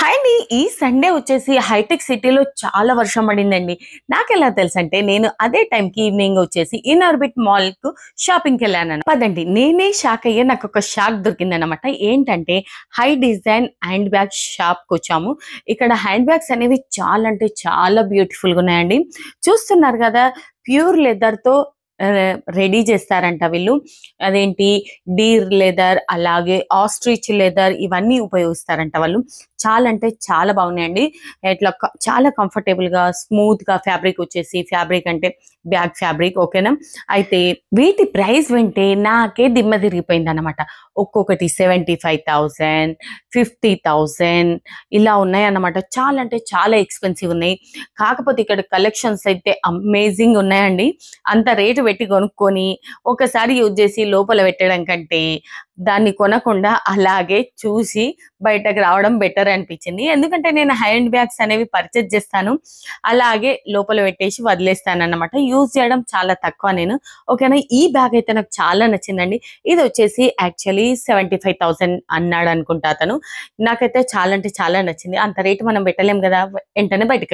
hi ఈ Sunday వచ్చేసి hitech సిటీలో చాలా వర్షం పడిందండి నాకు ఎలా తెలుసు అంటే నేను అదే టైంకి ఈవినింగ్ వచ్చేసి ఇన్ ఆర్బిట్ మాల్కు షాపింగ్కి వెళ్ళాను పదండి నేనే షాక్ అయ్యే నాకు ఒక షాక్ దొరికిందనమాట ఏంటంటే హై డిజైన్ హ్యాండ్ బ్యాగ్ షాప్కి వచ్చాము ఇక్కడ హ్యాండ్ బ్యాగ్స్ అనేవి చాలా అంటే చాలా బ్యూటిఫుల్గా ఉన్నాయండి చూస్తున్నారు కదా ప్యూర్ లెదర్తో రెడీ చేస్తారంట వీళ్ళు అదేంటి డీర్ లెదర్ అలాగే ఆస్ట్రిచ్ లెదర్ ఇవన్నీ ఉపయోగిస్తారంట వాళ్ళు చాలా అంటే చాలా బాగున్నాయండి ఇట్లా చాలా కంఫర్టబుల్గా స్మూత్గా ఫ్యాబ్రిక్ వచ్చేసి ఫ్యాబ్రిక్ అంటే బ్యాగ్ ఫ్యాబ్రిక్ ఓకేనా అయితే వీటి ప్రైస్ వింటే నాకే దిమ్మ తిరిగిపోయింది అనమాట ఒక్కొక్కటి seventy five thousand fifty thousand ఇలా అన్నమాట చాలా అంటే చాలా ఎక్స్పెన్సివ్ ఉన్నాయి కాకపోతే ఇక్కడ కలెక్షన్స్ అయితే అమేజింగ్ ఉన్నాయండి అంత రేటు పెట్టి కొనుక్కొని ఒకసారి యూజ్ చేసి లోపల పెట్టడం కంటే దాన్ని కొనకుండా అలాగే చూసి బయటకు రావడం బెటర్ అనిపించింది ఎందుకంటే నేను హ్యాండ్ బ్యాగ్స్ అనేవి పర్చేజ్ చేస్తాను అలాగే లోపల పెట్టేసి వదిలేస్తాను అనమాట యూజ్ చేయడం చాలా తక్కువ నేను ఓకేనా ఈ బ్యాగ్ అయితే నాకు చాలా నచ్చిందండి ఇది వచ్చేసి యాక్చువల్లీ సెవెంటీ అన్నాడు అనుకుంటా అతను నాకైతే చాలా అంటే చాలా నచ్చింది అంత రేటు మనం పెట్టలేము కదా వెంటనే బయటకు